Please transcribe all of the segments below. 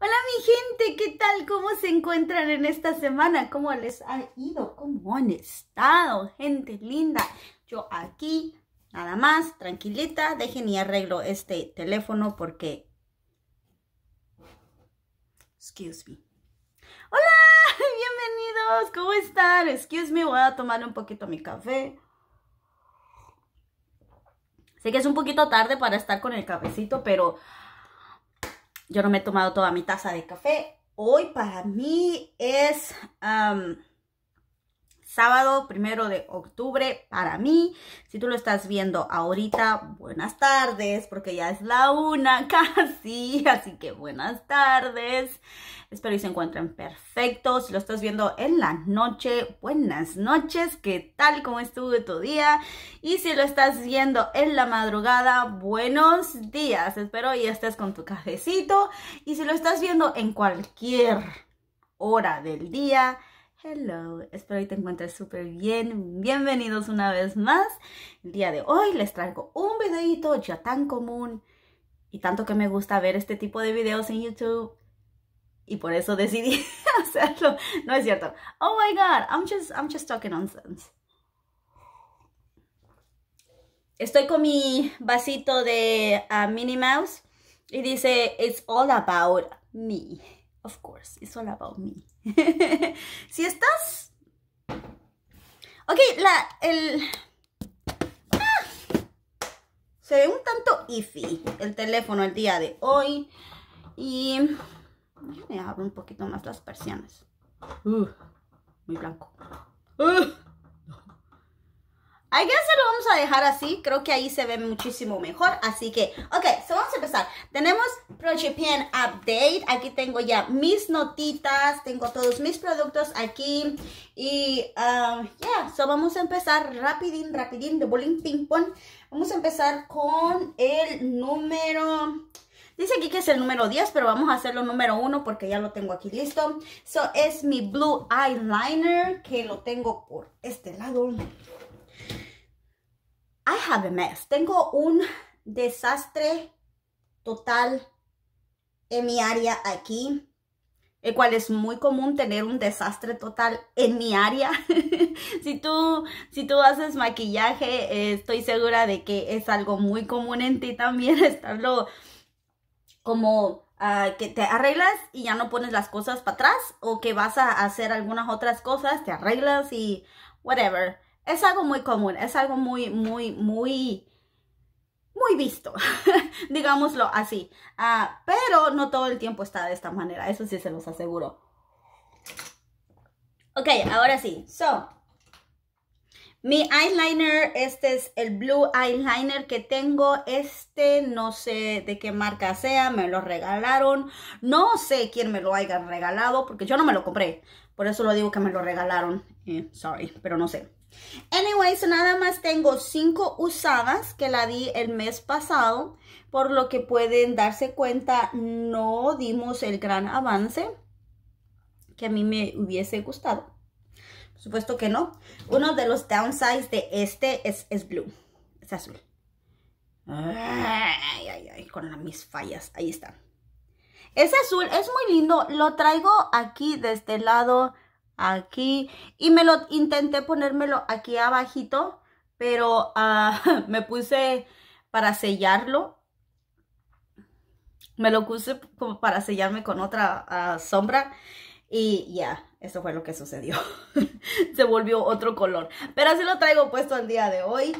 Hola mi gente, ¿qué tal? ¿Cómo se encuentran en esta semana? ¿Cómo les ha ido? ¿Cómo han estado? Gente linda, yo aquí, nada más, tranquilita, dejen y arreglo este teléfono porque... Excuse me. ¡Hola! Bienvenidos, ¿cómo están? Excuse me, voy a tomar un poquito mi café. Sé que es un poquito tarde para estar con el cafecito, pero yo no me he tomado toda mi taza de café. Hoy para mí es... Um, sábado primero de octubre para mí. Si tú lo estás viendo ahorita, buenas tardes, porque ya es la una casi, así que buenas tardes. Espero que se encuentren perfectos. Si lo estás viendo en la noche, buenas noches, ¿qué tal? ¿Cómo estuvo tu día? Y si lo estás viendo en la madrugada, buenos días. Espero ya estés con tu cafecito. Y si lo estás viendo en cualquier hora del día, Hello, espero que te encuentres súper bien. Bienvenidos una vez más. El día de hoy les traigo un videito ya tan común y tanto que me gusta ver este tipo de videos en YouTube y por eso decidí hacerlo. No es cierto. Oh my god, I'm just I'm just talking nonsense. Estoy con mi vasito de uh, Minnie Mouse y dice it's all about me. Of course, it's all about me. si estás... Ok, la... el... Ah, se ve un tanto iffy el teléfono el día de hoy. Y... Déjame abrir un poquito más las persianas. muy blanco. I guess lo vamos a dejar así. Creo que ahí se ve muchísimo mejor. Así que, ok, so vamos a empezar. Tenemos Project Pen Update. Aquí tengo ya mis notitas. Tengo todos mis productos aquí. Y, um, yeah, so vamos a empezar rapidín, rapidín, de bowling ping pong. Vamos a empezar con el número... Dice aquí que es el número 10, pero vamos a hacerlo número 1 porque ya lo tengo aquí listo. So, es mi blue eyeliner que lo tengo por este lado. I have a mess. Tengo un desastre total en mi área aquí el cual es muy común tener un desastre total en mi área. si, tú, si tú haces maquillaje, eh, estoy segura de que es algo muy común en ti también estarlo como ah, que te arreglas y ya no pones las cosas para atrás o que vas a hacer algunas otras cosas, te arreglas y whatever. Es algo muy común, es algo muy, muy, muy, muy visto, digámoslo así. Ah, pero no todo el tiempo está de esta manera, eso sí se los aseguro. Ok, ahora sí. So, mi eyeliner, este es el blue eyeliner que tengo. Este no sé de qué marca sea, me lo regalaron. No sé quién me lo haya regalado porque yo no me lo compré. Por eso lo digo que me lo regalaron. Eh, sorry, pero no sé. Anyways, nada más tengo cinco usadas que la di el mes pasado, por lo que pueden darse cuenta, no dimos el gran avance que a mí me hubiese gustado. Por supuesto que no. Uno de los downsides de este es, es blue, es azul. Ay, ay, ay, con las mis fallas, ahí está. Es azul, es muy lindo, lo traigo aquí de este lado aquí y me lo intenté ponérmelo aquí abajito, pero ah, me puse para sellarlo. Me lo puse como para sellarme con otra ah, sombra y ya eso fue lo que sucedió. se volvió otro color. Pero así lo traigo puesto el día de hoy.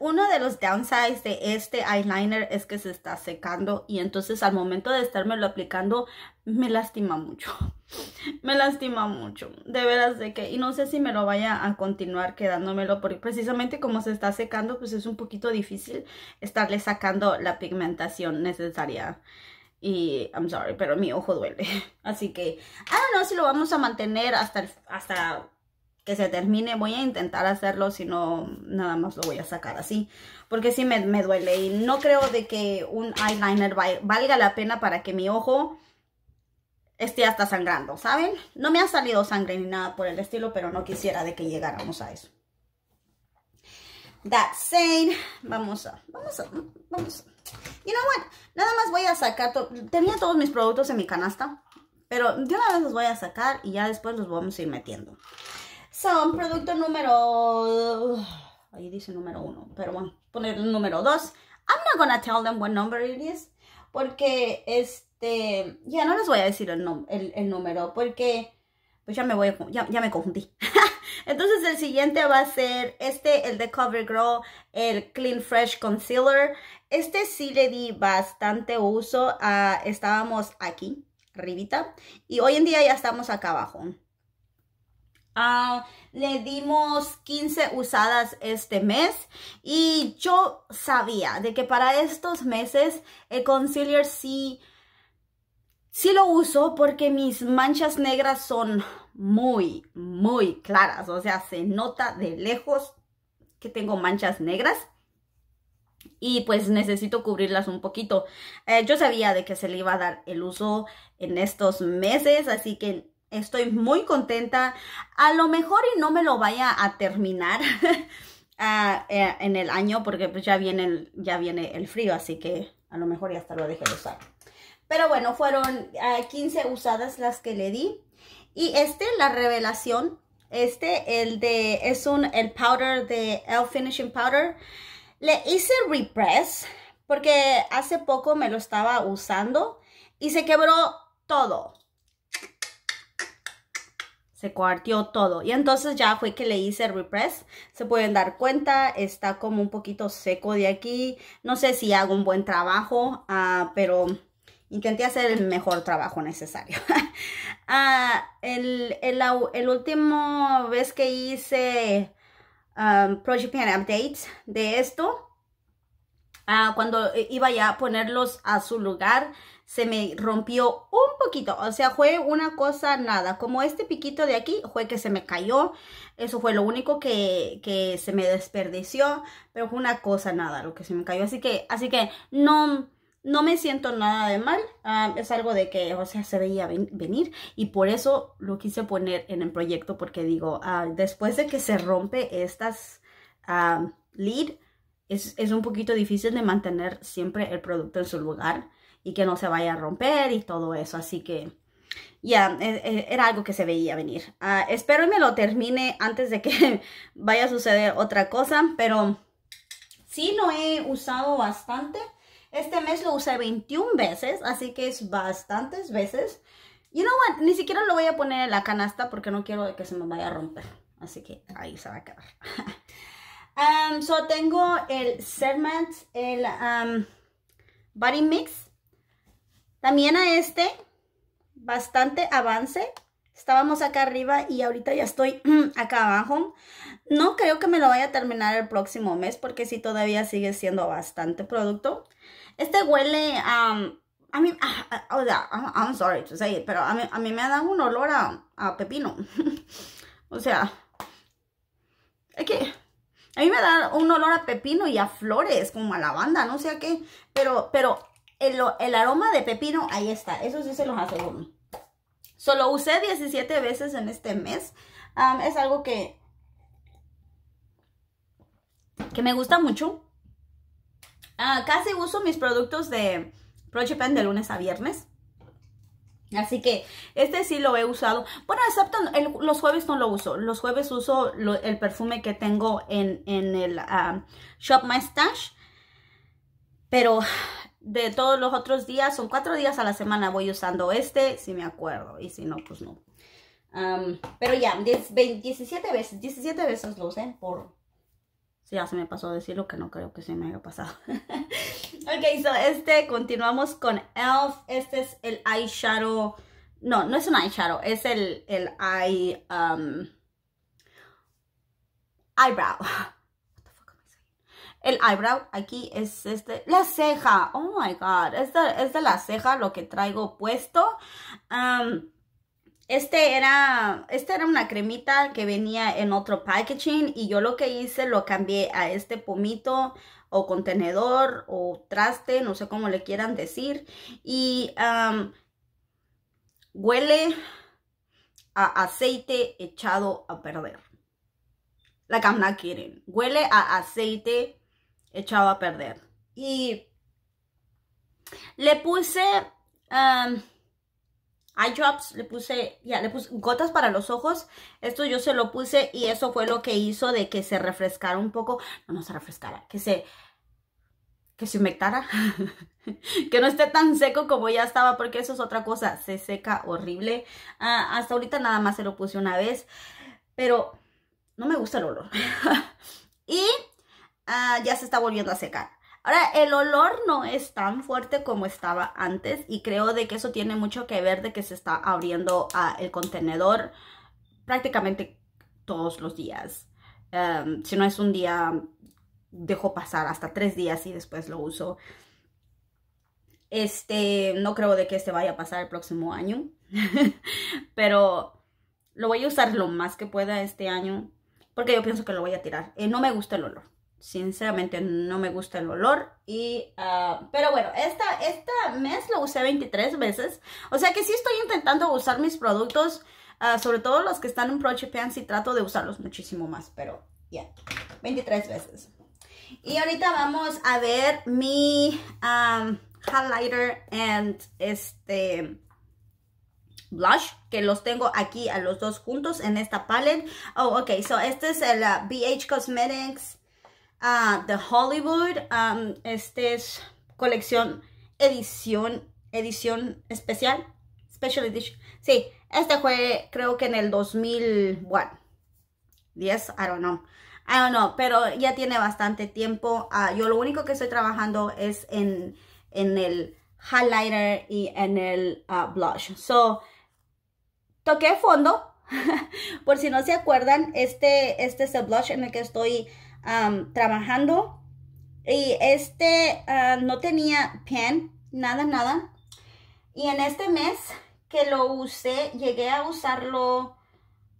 uno de los downsides de este eyeliner es que se está secando y entonces al momento de estármelo aplicando me lastima mucho. Me lastima mucho, de veras de que, y no sé si me lo vaya a continuar quedándomelo, porque precisamente como se está secando, pues es un poquito difícil estarle sacando la pigmentación necesaria. Y I'm sorry, pero mi ojo duele. Así que, I don't know si lo vamos a mantener hasta, hasta que se termine. Voy a intentar hacerlo, si no, nada más lo voy a sacar así. Porque sí me, duele y no creo de que un eyeliner valga la pena para que mi ojo esté hasta sangrando, ¿saben? No me ha salido sangre ni nada por el estilo, pero no quisiera de que llegáramos a eso. That's saying. Vamos a, vamos a, vamos You know what? Nada más voy a sacar, tenía todos mis productos en mi canasta, pero de una vez los voy a sacar y ya después los vamos a ir metiendo. Son producto número, ahí dice número uno, pero bueno, poner el número dos. I'm not gonna tell them what number it is, porque este, ya no les voy a decir el, número, porque pues ya me voy, ya, ya me confundí. Entonces el siguiente va a ser este, el de CoverGirl, el Clean Fresh Concealer. Este sí le di bastante uso. estábamos aquí, arribita. Y hoy en día ya estamos acá abajo. ah le dimos 15 usadas este mes y yo sabía de que para estos meses el concealer sí, sí lo uso porque mis manchas negras son muy, muy claras. O sea, se nota de lejos que tengo manchas negras y pues necesito cubrirlas un poquito. Eh, yo sabía de que se le iba a dar el uso en estos meses, así que estoy muy contenta. A lo mejor y no me lo vaya a terminar ah, eh, en el año porque pues, ya viene el, ya viene el frío, así que a lo mejor ya hasta lo dejé de usar. Pero bueno, fueron 15 ah, usadas las que le di. Y este, la revelación, este, el de, es un, el powder de El Finishing Powder. Le hice repress porque hace poco me lo estaba usando y se quebró todo. Se cuartió todo. Y entonces ya fue que le hice repress. Se pueden dar cuenta, está como un poquito seco de aquí. No sé si hago un buen trabajo, ah, pero intenté hacer el mejor trabajo necesario. Ah, el, último vez que hice um, Project Plan Updates de esto, ah, cuando iba ya a ponerlos a su lugar, se me rompió un poquito, o sea, fue una cosa nada, como este piquito de aquí fue que se me cayó, eso fue lo único que, que se me desperdició, pero fue una cosa nada lo que se me cayó, así que, así que no, no me siento nada de mal, ah, es algo de que, o sea, se veía venir y por eso lo quise poner en el proyecto porque digo, ah, después de que se rompe estas ah, lead, es, un poquito difícil de mantener siempre el producto en su lugar y que no se vaya a romper y todo eso, así que ya, e, e, era algo que se veía venir. espero me lo termine antes de que vaya a suceder otra cosa, pero sí lo he usado bastante. Este mes lo usé 21 veces, así que es bastantes veces. You know what? Ni siquiera lo voy a poner en la canasta porque no quiero que se me vaya a romper. Así que ahí se va a quedar. Um, so tengo el Sedmat, el um, Body Mix. También a este, bastante avance. Estábamos acá arriba y ahorita ya estoy mm, acá abajo. No creo que me lo vaya a terminar el próximo mes porque sí todavía sigue siendo bastante producto. Este huele a... mí, ah, ah, o I'm sorry to say it, pero a mí, a mí me da un olor a, pepino. o sea, es que a mí me da un olor a pepino y a flores, como a lavanda, no sé a qué. Pero, pero el, el aroma de pepino, ahí está, eso sí se los aseguro. Solo usé 17 veces en este mes. es algo que, que me gusta mucho. Ah, casi uso mis productos de Pen de lunes a viernes. Así que este sí lo he usado. Bueno, excepto los jueves no lo uso. Los jueves uso el perfume que tengo en, el ah, Shop My Stash. Pero de todos los otros días, son cuatro días a la semana voy usando este, si me acuerdo, y si no, pues no. pero ya, 17 veces, 17 veces lo usé por... Si ya se me pasó decirlo, que no creo que se me haya pasado. ok, so este, continuamos con ELF. Este es el eyeshadow... No, no es un eyeshadow, es el, el eye... eyebrow. el eyebrow, aquí es este, la ceja, oh my god, es de, la ceja lo que traigo puesto. Um, este era, este era una cremita que venía en otro packaging y yo lo que hice lo cambié a este pomito o contenedor o traste, no sé cómo le quieran decir. Y um, huele a aceite echado a perder. La like I'm not Huele a aceite Echaba a perder. Y le puse um, eye drops, le puse, ya, le puse gotas para los ojos. Esto yo se lo puse y eso fue lo que hizo de que se refrescara un poco. No, no se refrescara, que se, que se humectara, que no esté tan seco como ya estaba, porque eso es otra cosa, se seca horrible. Ah, hasta ahorita nada más se lo puse una vez, pero no me gusta el olor. y Ah, ya se está volviendo a secar. Ahora, el olor no es tan fuerte como estaba antes y creo de que eso tiene mucho que ver de que se está abriendo ah, el contenedor prácticamente todos los días. Em, si no es un día, dejo pasar hasta tres días y después lo uso. Este, no creo de que este vaya a pasar el próximo año, pero lo voy a usar lo más que pueda este año porque yo pienso que lo voy a tirar. Eh, no me gusta el olor sinceramente no me gusta el olor y ah, pero bueno esta esta mes lo usé 23 veces o sea que sí estoy intentando usar mis productos ah, sobre todo los que están en Pants Y trato de usarlos muchísimo más pero ya 23 veces y ahorita vamos a ver mi highlighter and este blush que los tengo aquí a los dos juntos en esta palette oh ok so este es el BH ah, Cosmetics de ah, The Hollywood. este es colección edición, edición especial. Special Edition. Sí, este fue creo que en el 2001. 10, I don't know. I don't know, pero ya tiene bastante tiempo. Ah, yo lo único que estoy trabajando es en, en el highlighter y en el ah, blush. So, toqué fondo. Por si no se acuerdan, este, este es el blush en el que estoy trabajando y este ah, no tenía pen, nada, nada. Y en este mes que lo usé, llegué a usarlo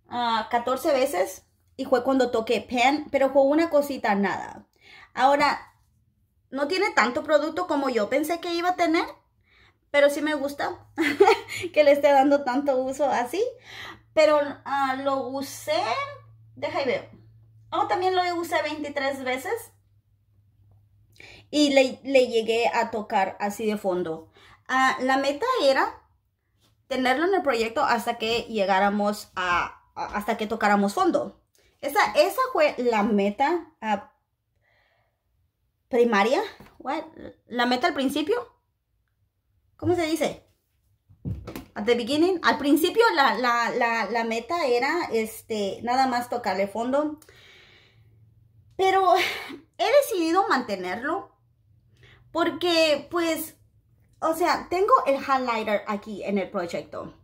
14 ah, veces y fue cuando toqué pen, pero fue una cosita, nada. Ahora, no tiene tanto producto como yo pensé que iba a tener, pero sí me gusta que le esté dando tanto uso así. Pero ah, lo usé, deja y veo Oh, también lo usé 23 veces. Y le, llegué a tocar así de fondo. Ah, la meta era tenerlo en el proyecto hasta que llegáramos a, hasta que tocáramos fondo. Esa, esa fue la meta ah, primaria. La meta al principio. ¿Cómo se dice? At the beginning. Al principio la, la, la, la meta era este, nada más tocarle fondo. Pero he decidido mantenerlo porque pues, o sea, tengo el highlighter aquí en el proyecto.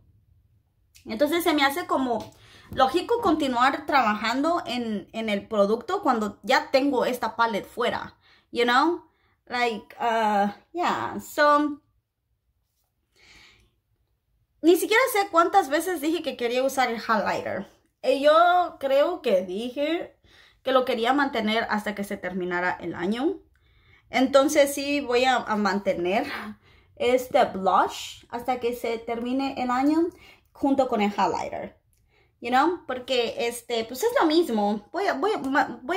Entonces se me hace como lógico continuar trabajando en, el producto cuando ya tengo esta palette fuera, you know? Like, uh, yeah, so... Ni siquiera sé cuántas veces dije que quería usar el highlighter. y eh, Yo creo que dije que lo quería mantener hasta que se terminara el año. Entonces sí voy a, mantener este blush hasta que se termine el año junto con el highlighter. You know? Porque este, pues es lo mismo. Voy a, voy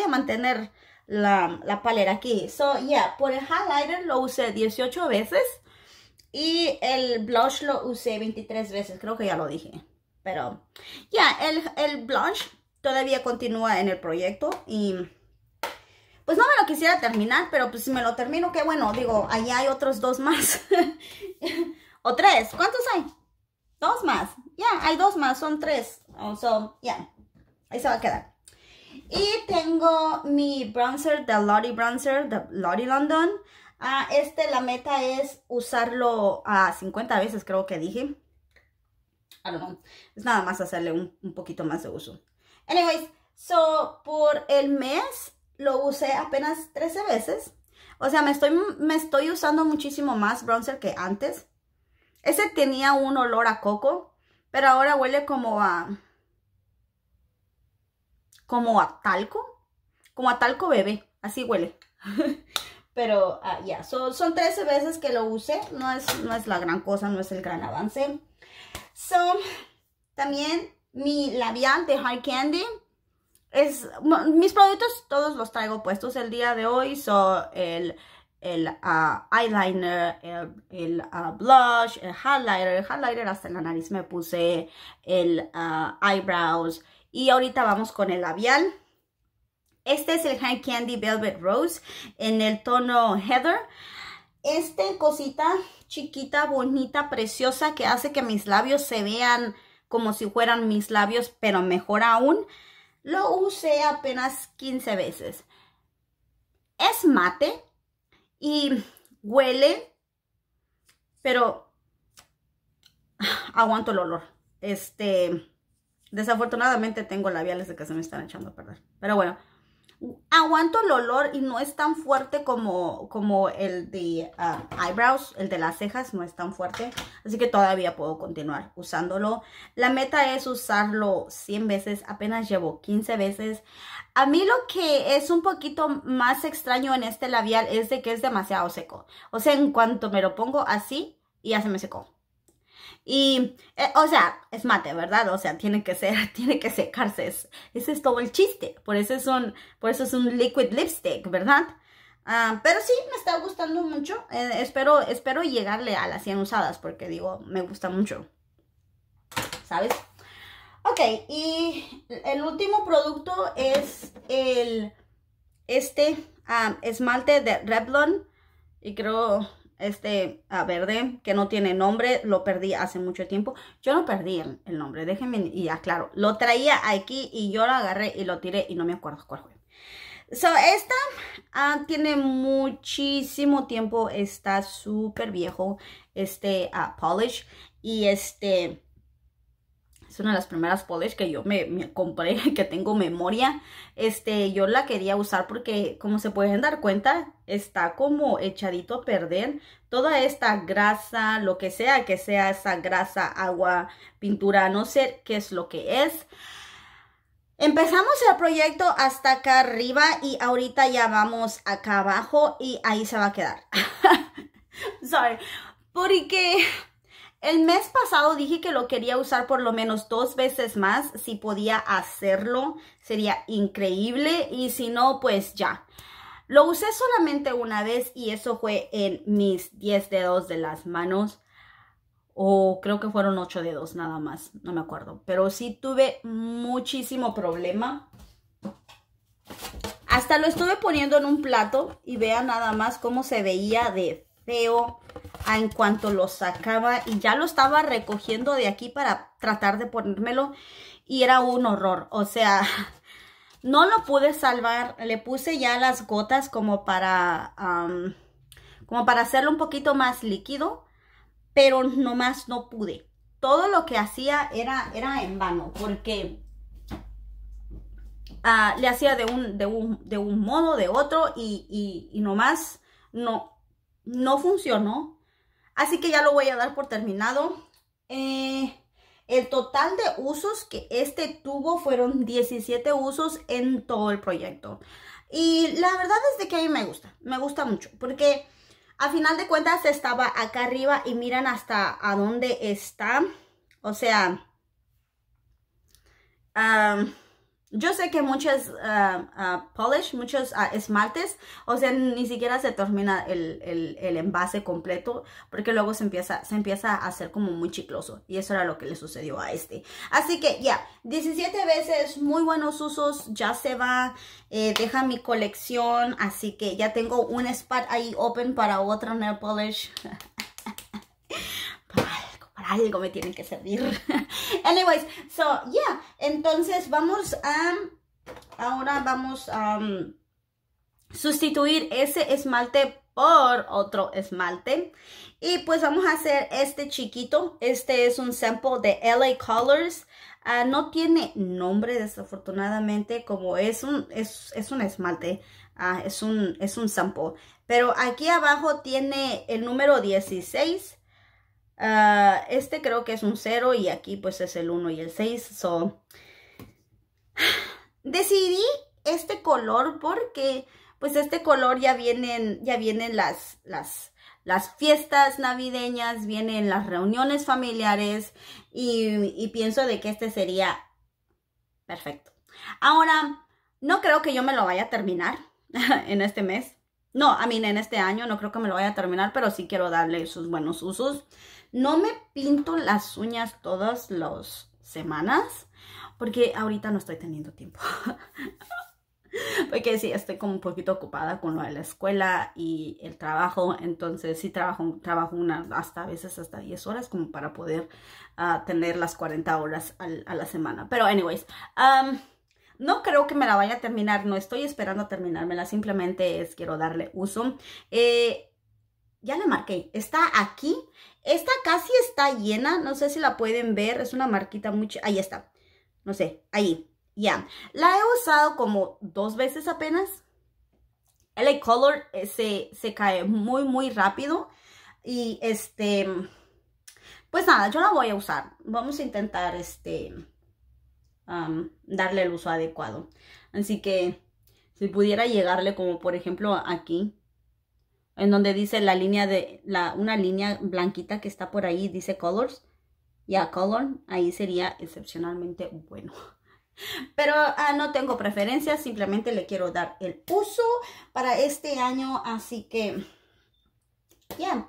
mantener la, la palera aquí. So, yeah, por el highlighter lo usé 18 veces. Y el blush lo usé 23 veces. Creo que ya lo dije. Pero, ya, el, el blush todavía continúa en el proyecto y pues no me lo quisiera terminar, pero pues si me lo termino, qué bueno, digo, ahí hay otros dos más. o tres, ¿cuántos hay? Dos más, ya, hay dos más, son tres. son so, ya, yeah. ahí se va a quedar. Y tengo mi bronzer, The Lottie Bronzer, de Lottie London. Ah, este, la meta es usarlo a 50 veces, creo que dije. I don't know. Es nada más hacerle un poquito más de uso. Anyways, so por el mes lo usé apenas 13 veces. O sea, me estoy, me estoy usando muchísimo más bronzer que antes. Ese tenía un olor a coco, pero ahora huele como a... Como a talco. Como a talco bebé. Así huele. pero ah, ya, son 13 veces que lo usé. No es, no es la gran cosa, no es el gran avance. So, también mi labial de high Candy. Es, mis productos todos los traigo puestos el día de hoy. Son el, el ah, eyeliner, el, el ah, blush, el highlighter. El highlighter hasta en la nariz me puse el ah, eyebrows. Y ahorita vamos con el labial. Este es el high Candy Velvet Rose en el tono Heather. Este cosita chiquita, bonita, preciosa, que hace que mis labios se vean como si fueran mis labios, pero mejor aún, lo usé apenas 15 veces. Es mate y huele, pero aguanto el olor. Este, desafortunadamente tengo labiales de que se me están echando a perder. Pero bueno, aguanto el olor y no es tan fuerte como, como el de ah, eyebrows, el de las cejas no es tan fuerte. Así que todavía puedo continuar usándolo. La meta es usarlo 100 veces, apenas llevo 15 veces. A mí lo que es un poquito más extraño en este labial es de que es demasiado seco. O sea, en cuanto me lo pongo así, ya se me secó. Y, eh, o sea, es mate, ¿verdad? O sea, tiene que ser, tiene que secarse. ese es todo el chiste. Por eso es un, por eso es un liquid lipstick, ¿verdad? Ah, pero sí, me está gustando mucho. Eh, espero, espero llegarle a las 100 usadas porque digo, me gusta mucho. ¿Sabes? Ok, y el último producto es el, este ah, esmalte de Revlon. Y creo, este a ah, verde que no tiene nombre, lo perdí hace mucho tiempo. Yo no perdí el, nombre, déjenme y aclaro. Lo traía aquí y yo lo agarré y lo tiré y no me acuerdo cuál fue. So, esta ah, tiene muchísimo tiempo, está súper viejo, este ah, polish y este es una de las primeras polish que yo me, compré, que tengo memoria. Este, yo la quería usar porque, como se pueden dar cuenta, está como echadito a perder. Toda esta grasa, lo que sea que sea esa grasa, agua, pintura, no sé qué es lo que es. Empezamos el proyecto hasta acá arriba y ahorita ya vamos acá abajo y ahí se va a quedar. Sorry, porque el mes pasado dije que lo quería usar por lo menos dos veces más. Si podía hacerlo, sería increíble. Y si no, pues ya. Lo usé solamente una vez y eso fue en mis 10 dedos de las manos. O creo que fueron 8 dedos nada más. No me acuerdo. Pero sí tuve muchísimo problema. Hasta lo estuve poniendo en un plato y vean nada más cómo se veía de feo en cuanto lo sacaba y ya lo estaba recogiendo de aquí para tratar de ponérmelo y era un horror, o sea, no lo pude salvar, le puse ya las gotas como para, como para hacerlo un poquito más líquido, pero nomás no pude. Todo lo que hacía era, era en vano, porque ah, le hacía de un, de, un, de un modo, de otro, y, y, y nomás no, no funcionó. Así que ya lo voy a dar por terminado. Eh, el total de usos que este tuvo fueron 17 usos en todo el proyecto. Y la verdad es de que a mí me gusta, me gusta mucho, porque a final de cuentas estaba acá arriba y miran hasta a dónde está. O sea, yo sé que muchos ah, ah, polish, muchos ah, esmaltes, o sea, ni siquiera se termina el, envase completo porque luego se empieza, se empieza a hacer como muy chicloso y eso era lo que le sucedió a este. Así que ya, yeah, 17 veces, muy buenos usos, ya se va, eh, deja mi colección, así que ya tengo un spot ahí open para otro nail polish. algo me tienen que servir. Anyways, so yeah, entonces vamos a, ahora vamos a um, sustituir ese esmalte por otro esmalte. Y pues vamos a hacer este chiquito. Este es un sample de LA Colors. Ah, no tiene nombre desafortunadamente como es un, es, es un esmalte. Ah, es, un, es un sample. Pero aquí abajo tiene el número 16 Ah, este creo que es un 0 y aquí pues es el 1 y el 6. So, decidí este color porque pues este color ya vienen, ya vienen las, las, las fiestas navideñas, vienen las reuniones familiares y, pienso de que este sería perfecto. Ahora, no creo que yo me lo vaya a terminar en este mes. No, a mí en este año no creo que me lo vaya a terminar, pero sí quiero darle sus buenos usos. No me pinto las uñas todas las semanas porque ahorita no estoy teniendo tiempo. porque sí, estoy como un poquito ocupada con lo de la escuela y el trabajo, entonces sí trabajo, trabajo hasta a veces hasta 10 horas como para poder ah, tener las 40 horas a la semana. Pero anyways, no creo que me la vaya a terminar, no estoy esperando terminármela, simplemente es quiero darle uso. Eh, ya la marqué, está aquí. Esta casi está llena, no sé si la pueden ver, es una marquita mucho, ahí está, no sé, ahí, ya. La he usado como dos veces apenas. El color eh, se, se cae muy, muy rápido. Y este, pues nada, yo la voy a usar. Vamos a intentar este, darle el uso adecuado. Así que si pudiera llegarle como por ejemplo aquí, en donde dice la línea de, la, una línea blanquita que está por ahí, dice colors, y color, ahí sería excepcionalmente bueno. Pero ah, no tengo preferencia. simplemente le quiero dar el uso para este año, así que, ya.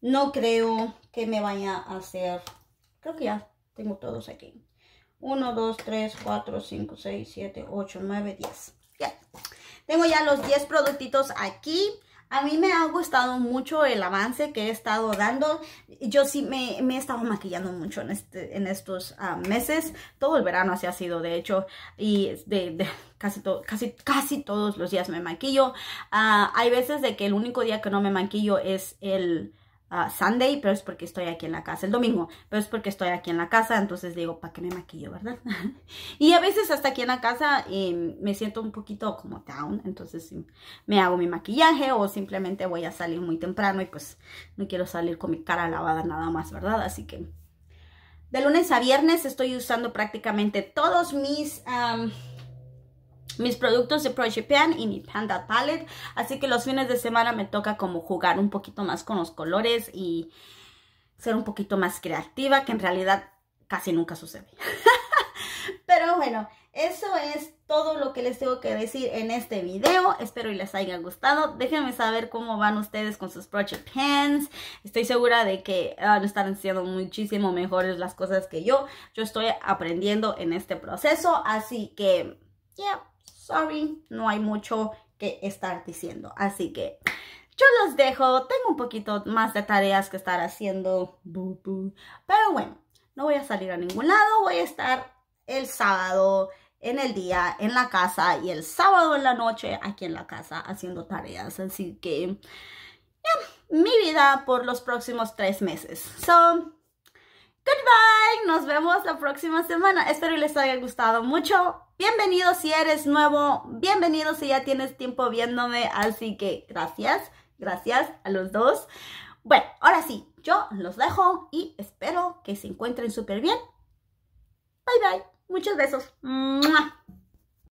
no creo que me vaya a hacer, creo que ya tengo todos aquí. 1, 2, 3, 4, 5, 6, 7, 8, 9, 10. Ya. Tengo ya los 10 productitos aquí. A mí me ha gustado mucho el avance que he estado dando. Yo sí me, he estado maquillando mucho en, este, en estos ah, meses. Todo el verano así ha sido, de hecho. Y de, casi, casi, casi todos los días me maquillo. Ah, hay veces de que el único día que no me maquillo es el Sunday, pero es porque estoy aquí en la casa, el domingo, pero es porque estoy aquí en la casa, entonces digo, ¿para qué me maquillo, verdad? y a veces hasta aquí en la casa em, me siento un poquito como down, entonces me hago mi maquillaje o simplemente voy a salir muy temprano y pues no quiero salir con mi cara lavada nada más, ¿verdad? Así que de lunes a viernes estoy usando prácticamente todos mis mis productos de Project y mi Panda Palette. Así que los fines de semana me toca como jugar un poquito más con los colores y ser un poquito más creativa, que en realidad casi nunca sucede. Pero bueno, eso es todo lo que les tengo que decir en este video. Espero y les haya gustado. Déjenme saber cómo van ustedes con sus Project Pens. Estoy segura de que a estar haciendo muchísimo mejores las cosas que yo. Yo estoy aprendiendo en este proceso, así que, yeah sorry, no hay mucho que estar diciendo. Así que yo los dejo. Tengo un poquito más de tareas que estar haciendo. Pero bueno, no voy a salir a ningún lado. Voy a estar el sábado en el día en la casa y el sábado en la noche aquí en la casa haciendo tareas. Así que mi vida por los próximos tres meses. So, goodbye. Nos vemos la próxima semana. Espero les haya gustado mucho. Bienvenido si eres nuevo, bienvenido si ya tienes tiempo viéndome, así que gracias, gracias a los dos. Bueno, ahora sí, yo los dejo y espero que se encuentren súper bien. Bye bye, muchos besos.